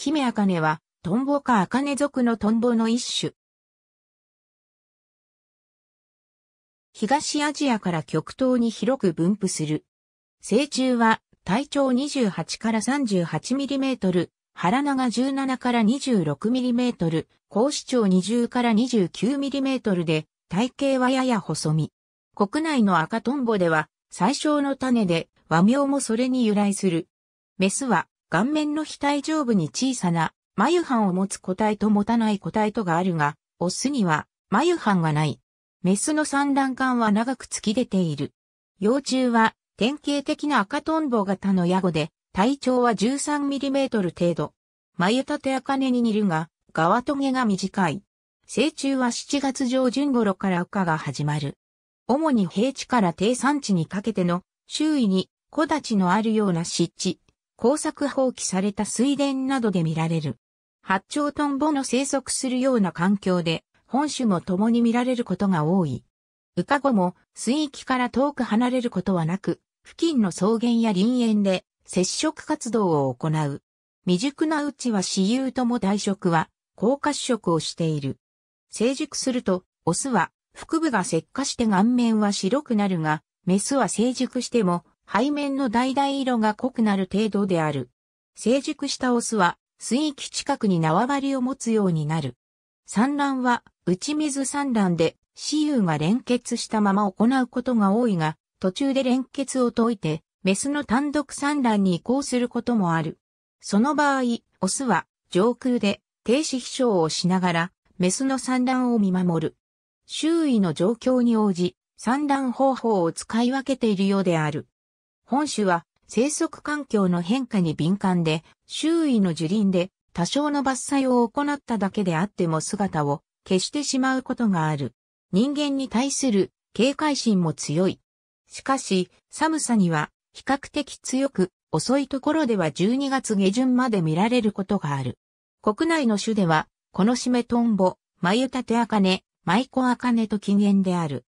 姫ネは、トンボかアカネ族のトンボの一種。東アジアから極東に広く分布する。成虫は体長28から3 8トル、腹長17から2 6トル、高視長20から2 9トルで体型はやや細身。国内の赤トンボでは最小の種で和名もそれに由来する。メスは顔面の額上部に小さな眉斑を持つ個体と持たない個体とがあるが、オスには眉斑がない。メスの産卵管は長く突き出ている。幼虫は典型的な赤トンボ型のヤゴで、体長は1 3トル程度。眉立て茜に似るが、側トゲが短い。成虫は7月上旬頃から羽化が始まる。主に平地から低山地にかけての周囲に木立のあるような湿地、耕作放棄された水田などで見られる。八丁トンボの生息するような環境で、本種も共に見られることが多い。羽化後も水域から遠く離れることはなく、付近の草原や林園で接触活動を行う。未熟なうちは私有とも大食は、高褐色をしている。成熟すると、オスは腹部が石化して顔面は白くなるが、メスは成熟しても背面の橙色が濃くなる程度である。成熟したオスは水域近くに縄張りを持つようになる。産卵は内水産卵で雌雄が連結したまま行うことが多いが、途中で連結を解いて、メスの単独産卵に移行することもある。その場合、オスは上空で停止飛翔をしながら、メスの産卵を見守る。周囲の状況に応じ、産卵方法を使い分けているようである。本種は生息環境の変化に敏感で、周囲の樹林で多少の伐採を行っただけであっても姿を消してしまうことがある。人間に対する警戒心も強い。しかし、寒さには比較的強く、遅いところでは12月下旬まで見られることがある。国内の種では、このしめとんぼ、眉立てテアカネ、マイと起源である。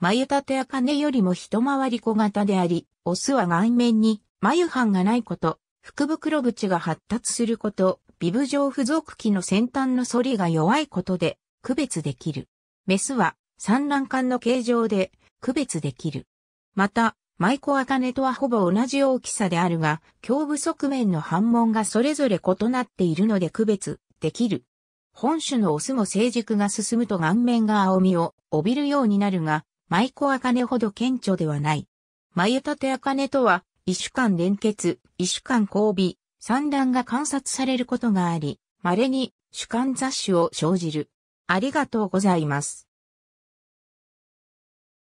眉立て茜よりも一回り小型であり、オスは顔面に眉斑がないこと、福袋縁が発達すること、ビブ状付属器の先端の反りが弱いことで区別できる。メスは産卵管の形状で区別できる。また、マイコアカネとはほぼ同じ大きさであるが、胸部側面の反紋がそれぞれ異なっているので区別できる。本種のオスも成熟が進むと顔面が青みを帯びるようになるが、舞妓茜ほど顕著ではない。眉立て茜とは、異種間連結、異種間交尾、産卵が観察されることがあり、稀に主観雑種を生じる。ありがとうございます。